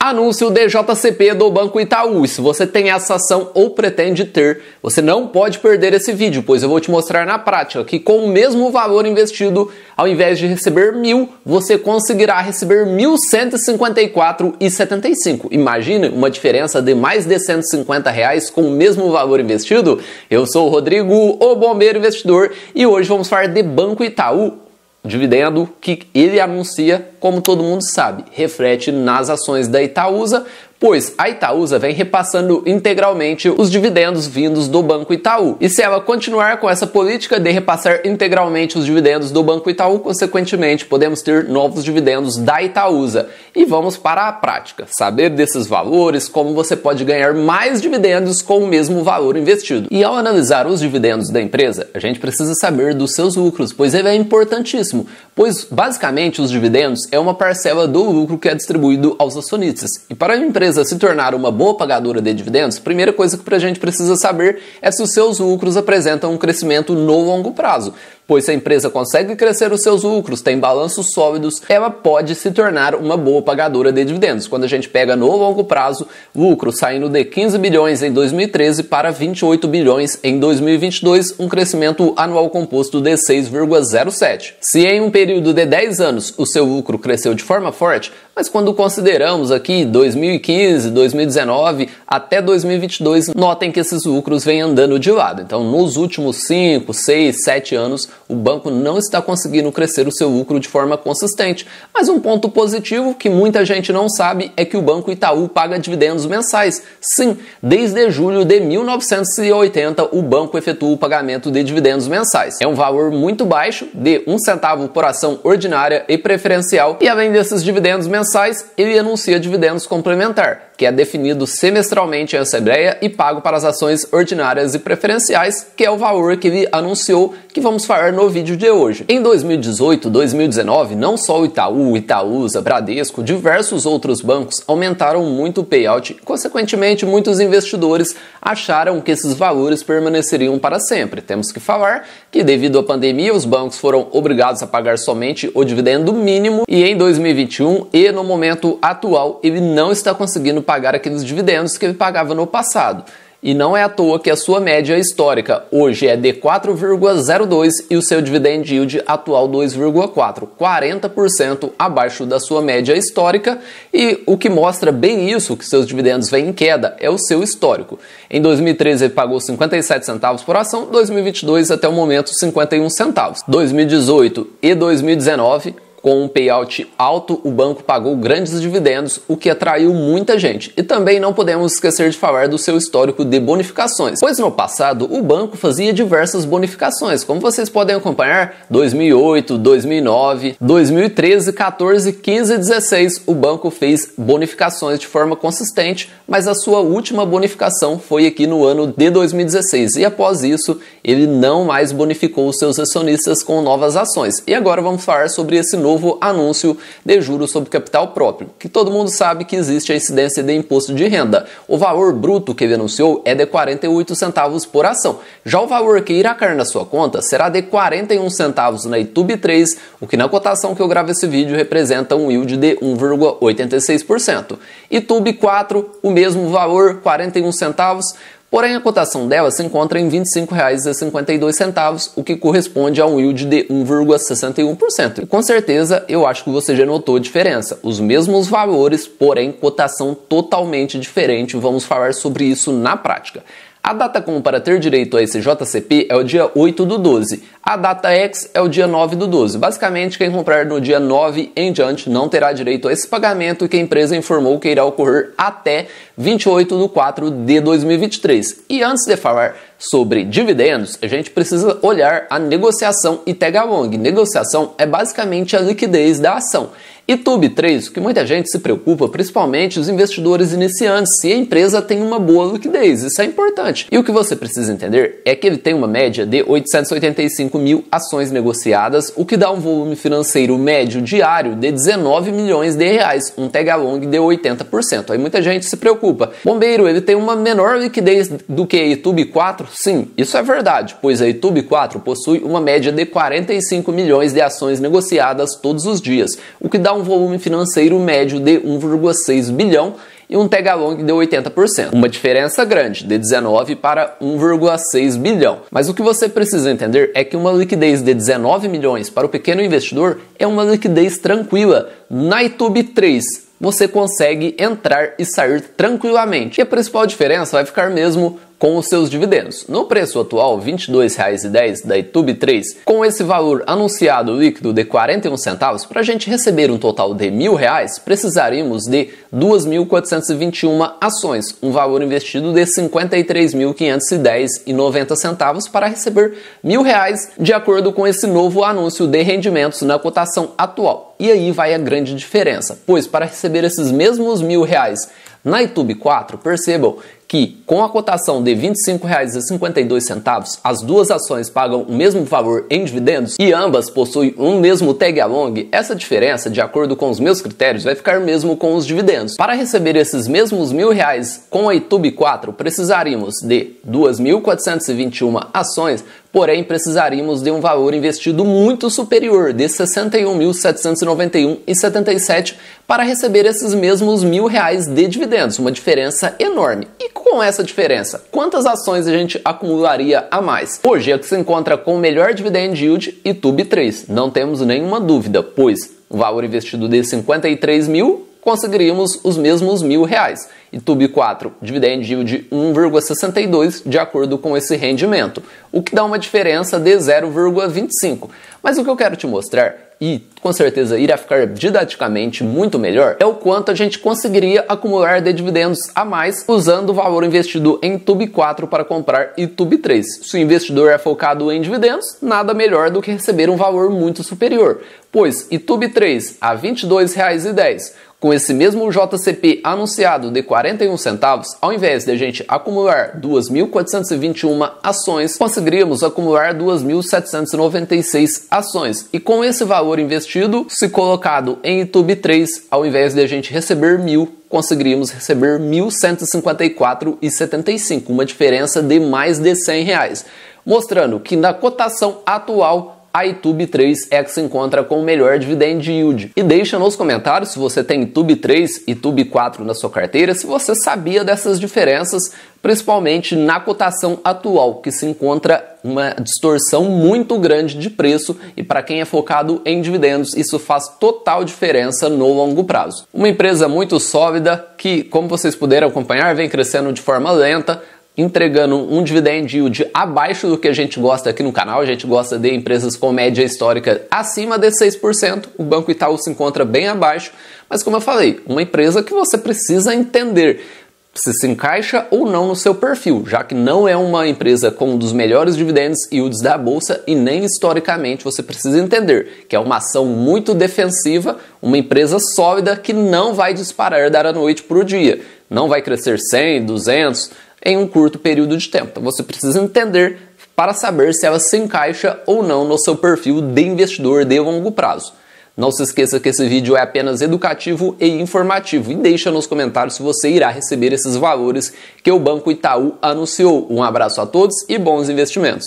Anúncio DJCP do Banco Itaú. se você tem essa ação ou pretende ter, você não pode perder esse vídeo, pois eu vou te mostrar na prática que com o mesmo valor investido, ao invés de receber mil, você conseguirá receber 1.154,75. Imagine uma diferença de mais de 150 reais com o mesmo valor investido? Eu sou o Rodrigo, o Bombeiro Investidor, e hoje vamos falar de Banco Itaú dividendo que ele anuncia, como todo mundo sabe, reflete nas ações da Itaúsa, pois a Itaúsa vem repassando integralmente os dividendos vindos do Banco Itaú. E se ela continuar com essa política de repassar integralmente os dividendos do Banco Itaú, consequentemente podemos ter novos dividendos da Itaúsa. E vamos para a prática, saber desses valores, como você pode ganhar mais dividendos com o mesmo valor investido. E ao analisar os dividendos da empresa, a gente precisa saber dos seus lucros, pois ele é importantíssimo, pois basicamente os dividendos é uma parcela do lucro que é distribuído aos acionistas. E para a empresa empresa se tornar uma boa pagadora de dividendos, a primeira coisa que a gente precisa saber é se os seus lucros apresentam um crescimento no longo prazo pois se a empresa consegue crescer os seus lucros, tem balanços sólidos, ela pode se tornar uma boa pagadora de dividendos. Quando a gente pega no longo prazo, lucro saindo de 15 bilhões em 2013 para 28 bilhões em 2022, um crescimento anual composto de 6,07. Se em um período de 10 anos o seu lucro cresceu de forma forte, mas quando consideramos aqui 2015, 2019 até 2022, notem que esses lucros vêm andando de lado. Então, nos últimos 5, 6, 7 anos, o banco não está conseguindo crescer o seu lucro de forma consistente. Mas um ponto positivo que muita gente não sabe é que o Banco Itaú paga dividendos mensais. Sim, desde julho de 1980 o banco efetua o pagamento de dividendos mensais. É um valor muito baixo, de um centavo por ação ordinária e preferencial, e além desses dividendos mensais, ele anuncia dividendos complementar que é definido semestralmente em Assembleia e pago para as ações ordinárias e preferenciais, que é o valor que ele anunciou que vamos falar no vídeo de hoje. Em 2018, 2019, não só o Itaú, Itaúsa, Bradesco, diversos outros bancos aumentaram muito o payout e, consequentemente, muitos investidores acharam que esses valores permaneceriam para sempre. Temos que falar que devido à pandemia os bancos foram obrigados a pagar somente o dividendo mínimo e em 2021 e no momento atual ele não está conseguindo pagar aqueles dividendos que ele pagava no passado. E não é à toa que a sua média histórica hoje é de 4,02 e o seu dividend yield atual 2,4, 40% abaixo da sua média histórica. E o que mostra bem isso, que seus dividendos vêm em queda, é o seu histórico. Em 2013 ele pagou 57 centavos por ação, 2022 até o momento 51 centavos. 2018 e 2019 com um payout alto, o banco pagou grandes dividendos, o que atraiu muita gente. E também não podemos esquecer de falar do seu histórico de bonificações, pois no passado o banco fazia diversas bonificações, como vocês podem acompanhar 2008, 2009, 2013, 14, 15 e 16. O banco fez bonificações de forma consistente, mas a sua última bonificação foi aqui no ano de 2016 e após isso ele não mais bonificou os seus acionistas com novas ações. E agora vamos falar sobre esse novo novo anúncio de juros sobre capital próprio, que todo mundo sabe que existe a incidência de imposto de renda. O valor bruto que ele anunciou é de 48 centavos por ação. Já o valor que irá cair na sua conta será de 41 centavos na YouTube 3, o que na cotação que eu gravo esse vídeo representa um yield de 1,86%. YouTube 4, o mesmo valor, 41 centavos. Porém, a cotação dela se encontra em R$ 25,52, o que corresponde a um yield de 1,61%. E com certeza, eu acho que você já notou a diferença. Os mesmos valores, porém, cotação totalmente diferente. Vamos falar sobre isso na prática. A data com para ter direito a esse JCP é o dia 8 do 12. A data ex é o dia 9 do 12. Basicamente, quem comprar no dia 9 em diante não terá direito a esse pagamento que a empresa informou que irá ocorrer até 28 do 4 de 2023. E antes de falar sobre dividendos, a gente precisa olhar a negociação e Tegalong. Negociação é basicamente a liquidez da ação e Tube 3, o que muita gente se preocupa, principalmente os investidores iniciantes, se a empresa tem uma boa liquidez, isso é importante. E o que você precisa entender é que ele tem uma média de 885 mil ações negociadas, o que dá um volume financeiro médio diário de 19 milhões de reais, um tag along de 80%. Aí muita gente se preocupa. Bombeiro, ele tem uma menor liquidez do que a YouTube 4? Sim, isso é verdade, pois a YouTube 4 possui uma média de 45 milhões de ações negociadas todos os dias, o que dá um um volume financeiro médio de 1,6 bilhão e um tegalong de 80%. Uma diferença grande, de 19 para 1,6 bilhão. Mas o que você precisa entender é que uma liquidez de 19 milhões para o pequeno investidor é uma liquidez tranquila. Na YouTube 3, você consegue entrar e sair tranquilamente. E a principal diferença vai ficar mesmo com os seus dividendos. No preço atual, R$ 22,10 da itub 3, com esse valor anunciado líquido de 41 centavos, para a gente receber um total de R$ reais, precisaríamos de 2.421 ações, um valor investido de R$ 53.510,90 para receber R$ reais, de acordo com esse novo anúncio de rendimentos na cotação atual. E aí vai a grande diferença, pois para receber esses mesmos mil reais na YouTube 4, percebam que, com a cotação de R$ 25,52, as duas ações pagam o mesmo valor em dividendos e ambas possuem um mesmo tag along, essa diferença, de acordo com os meus critérios, vai ficar mesmo com os dividendos. Para receber esses mesmos mil reais com a YouTube 4, precisaríamos de 2.421 ações porém precisaríamos de um valor investido muito superior de R$ 61.791,77 para receber esses mesmos mil reais de dividendos, uma diferença enorme. E com essa diferença, quantas ações a gente acumularia a mais? Hoje é que se encontra com o melhor dividend yield e Tube 3, não temos nenhuma dúvida, pois o valor investido de 53 mil conseguiríamos os mesmos mil reais. E Tube 4, dividend yield de 1,62 de acordo com esse rendimento, o que dá uma diferença de 0,25. Mas o que eu quero te mostrar e com certeza irá ficar didaticamente muito melhor é o quanto a gente conseguiria acumular de dividendos a mais usando o valor investido em Tube 4 para comprar e Tube 3. Se o investidor é focado em dividendos, nada melhor do que receber um valor muito superior, pois e Tube 3 a R$ 22,10 com esse mesmo JCP anunciado de 41 centavos, ao invés de a gente acumular 2.421 ações, conseguiríamos acumular 2.796 ações. E com esse valor investido, se colocado em YouTube 3, ao invés de a gente receber 1.000, conseguiríamos receber 1.154,75, uma diferença de mais de 100 reais, mostrando que na cotação atual a itube 3 é que se encontra com o melhor dividend yield. E deixa nos comentários se você tem itube 3 e itube 4 na sua carteira, se você sabia dessas diferenças, principalmente na cotação atual, que se encontra uma distorção muito grande de preço e para quem é focado em dividendos, isso faz total diferença no longo prazo. Uma empresa muito sólida que, como vocês puderam acompanhar, vem crescendo de forma lenta, entregando um dividend yield abaixo do que a gente gosta aqui no canal. A gente gosta de empresas com média histórica acima de 6%. O Banco Itaú se encontra bem abaixo, mas como eu falei, uma empresa que você precisa entender se se encaixa ou não no seu perfil, já que não é uma empresa com um dos melhores dividendos e yields da bolsa e nem historicamente você precisa entender que é uma ação muito defensiva, uma empresa sólida que não vai disparar da noite para o dia, não vai crescer 100, 200, em um curto período de tempo. Então você precisa entender para saber se ela se encaixa ou não no seu perfil de investidor de longo prazo. Não se esqueça que esse vídeo é apenas educativo e informativo e deixa nos comentários se você irá receber esses valores que o Banco Itaú anunciou. Um abraço a todos e bons investimentos.